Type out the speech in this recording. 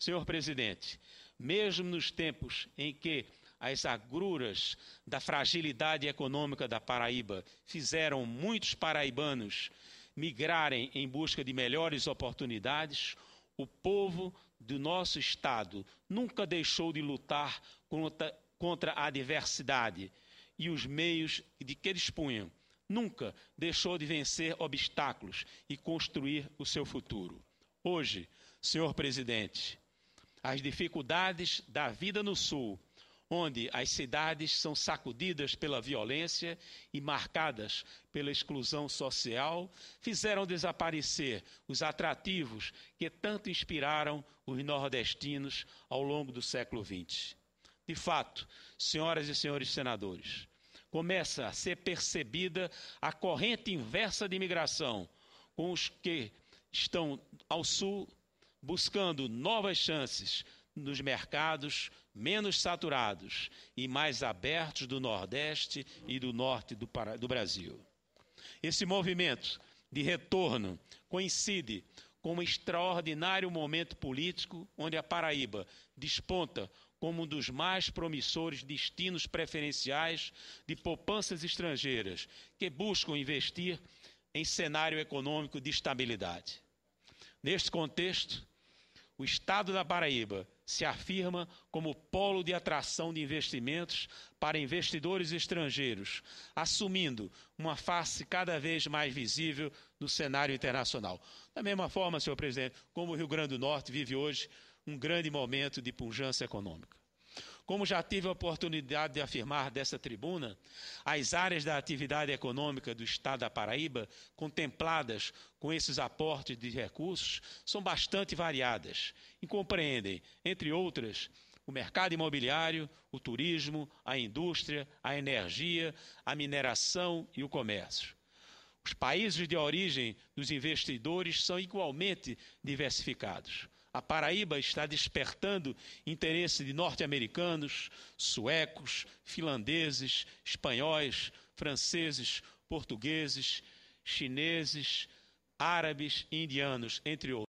Senhor presidente, mesmo nos tempos em que as agruras da fragilidade econômica da Paraíba fizeram muitos paraibanos migrarem em busca de melhores oportunidades, o povo do nosso Estado nunca deixou de lutar contra, contra a adversidade e os meios de que dispunham. Nunca deixou de vencer obstáculos e construir o seu futuro. Hoje, senhor presidente, as dificuldades da vida no Sul, onde as cidades são sacudidas pela violência e marcadas pela exclusão social, fizeram desaparecer os atrativos que tanto inspiraram os nordestinos ao longo do século XX. De fato, senhoras e senhores senadores, começa a ser percebida a corrente inversa de imigração, com os que estão ao sul buscando novas chances nos mercados menos saturados e mais abertos do Nordeste e do Norte do, do Brasil. Esse movimento de retorno coincide com um extraordinário momento político onde a Paraíba desponta como um dos mais promissores destinos preferenciais de poupanças estrangeiras que buscam investir em cenário econômico de estabilidade. Neste contexto, o estado da Paraíba se afirma como polo de atração de investimentos para investidores estrangeiros, assumindo uma face cada vez mais visível no cenário internacional. Da mesma forma, senhor presidente, como o Rio Grande do Norte vive hoje um grande momento de pujança econômica. Como já tive a oportunidade de afirmar dessa tribuna, as áreas da atividade econômica do Estado da Paraíba, contempladas com esses aportes de recursos, são bastante variadas e compreendem, entre outras, o mercado imobiliário, o turismo, a indústria, a energia, a mineração e o comércio. Os países de origem dos investidores são igualmente diversificados. A Paraíba está despertando interesse de norte-americanos, suecos, finlandeses, espanhóis, franceses, portugueses, chineses, árabes e indianos, entre outros.